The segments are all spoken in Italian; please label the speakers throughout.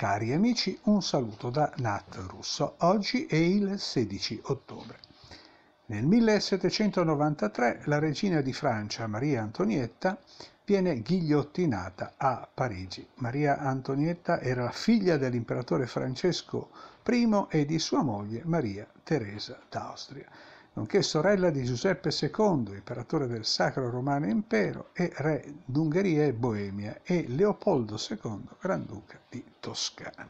Speaker 1: Cari amici, un saluto da Nat Russo. Oggi è il 16 ottobre. Nel 1793 la regina di Francia Maria Antonietta viene ghigliottinata a Parigi. Maria Antonietta era figlia dell'imperatore Francesco I e di sua moglie Maria Teresa d'Austria nonché sorella di Giuseppe II, imperatore del Sacro Romano Impero e re d'Ungheria e Boemia, e Leopoldo II, Granduca di Toscana.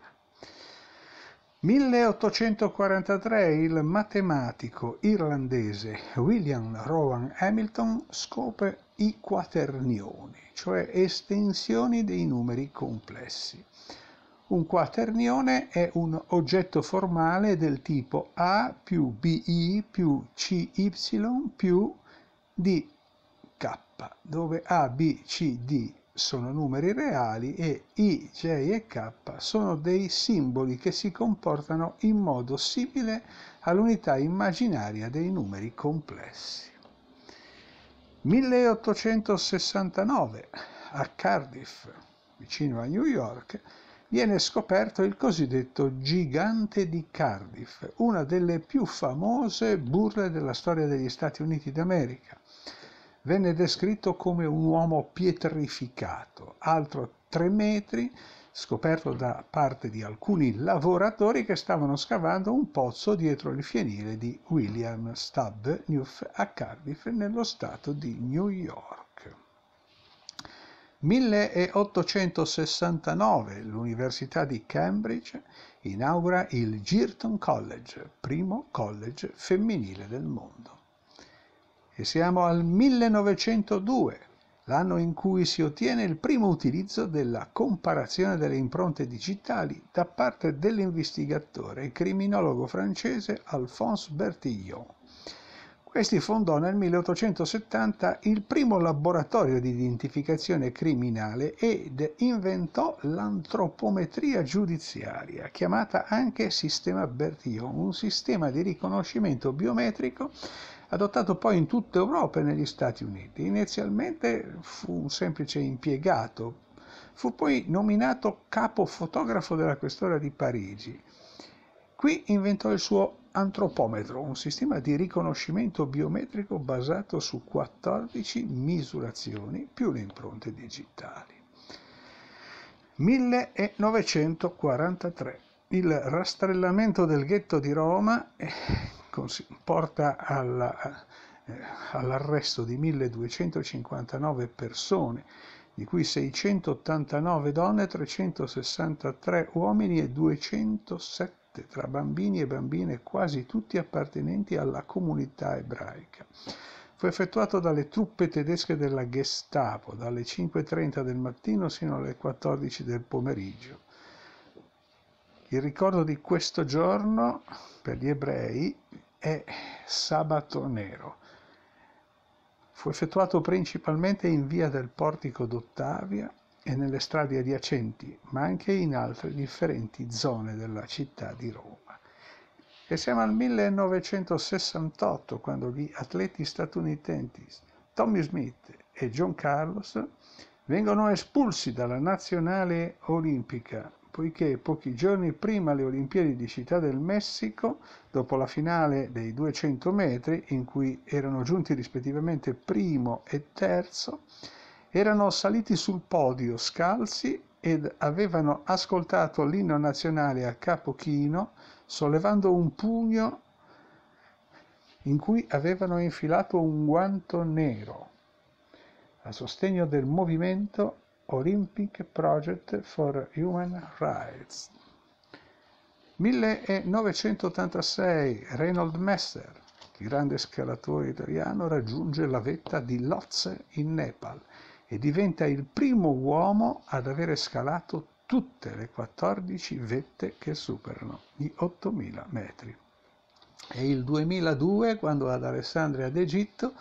Speaker 1: 1843 il matematico irlandese William Rowan Hamilton scopre i quaternioni, cioè estensioni dei numeri complessi. Un quaternione è un oggetto formale del tipo A più BI più CY più DK, dove A, B, C, D sono numeri reali e I, J e K sono dei simboli che si comportano in modo simile all'unità immaginaria dei numeri complessi. 1869 a Cardiff, vicino a New York, viene scoperto il cosiddetto gigante di Cardiff, una delle più famose burle della storia degli Stati Uniti d'America. Venne descritto come un uomo pietrificato, altro tre metri, scoperto da parte di alcuni lavoratori che stavano scavando un pozzo dietro il fienile di William Stubb a Cardiff, nello stato di New York. 1869 l'Università di Cambridge inaugura il Girton College, primo college femminile del mondo. E siamo al 1902, l'anno in cui si ottiene il primo utilizzo della comparazione delle impronte digitali da parte dell'investigatore e criminologo francese Alphonse Bertillon questi fondò nel 1870 il primo laboratorio di identificazione criminale ed inventò l'antropometria giudiziaria, chiamata anche sistema Bertillon, un sistema di riconoscimento biometrico adottato poi in tutta Europa e negli Stati Uniti. Inizialmente fu un semplice impiegato, fu poi nominato capo fotografo della questura di Parigi. Qui inventò il suo Antropometro, un sistema di riconoscimento biometrico basato su 14 misurazioni più le impronte digitali. 1943. Il rastrellamento del ghetto di Roma eh, porta alla, eh, all'arresto di 1259 persone, di cui 689 donne, 363 uomini e 207 morte tra bambini e bambine quasi tutti appartenenti alla comunità ebraica. Fu effettuato dalle truppe tedesche della Gestapo dalle 5.30 del mattino fino alle 14 del pomeriggio. Il ricordo di questo giorno per gli ebrei è sabato nero. Fu effettuato principalmente in via del portico d'Ottavia e nelle strade adiacenti, ma anche in altre differenti zone della città di Roma. E siamo al 1968 quando gli atleti statunitensi Tommy Smith e John Carlos vengono espulsi dalla nazionale olimpica poiché pochi giorni prima le Olimpiadi di Città del Messico, dopo la finale dei 200 metri in cui erano giunti rispettivamente primo e terzo, erano saliti sul podio scalzi ed avevano ascoltato l'inno nazionale a capo chino sollevando un pugno in cui avevano infilato un guanto nero a sostegno del movimento Olympic Project for Human Rights. 1986 Reynold Messer, grande scalatore italiano, raggiunge la vetta di Lhotse in Nepal e diventa il primo uomo ad avere scalato tutte le 14 vette che superano gli 8000 metri. È il 2002 quando ad Alessandria d'Egitto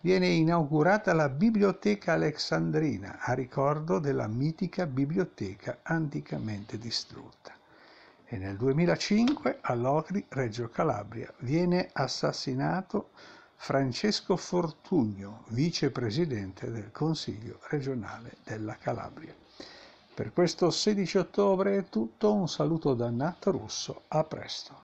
Speaker 1: viene inaugurata la Biblioteca Alexandrina a ricordo della mitica biblioteca anticamente distrutta. E nel 2005 a Locri, Reggio Calabria, viene assassinato Francesco Fortunio, vicepresidente del Consiglio regionale della Calabria. Per questo 16 ottobre è tutto, un saluto da Nat Russo, a presto.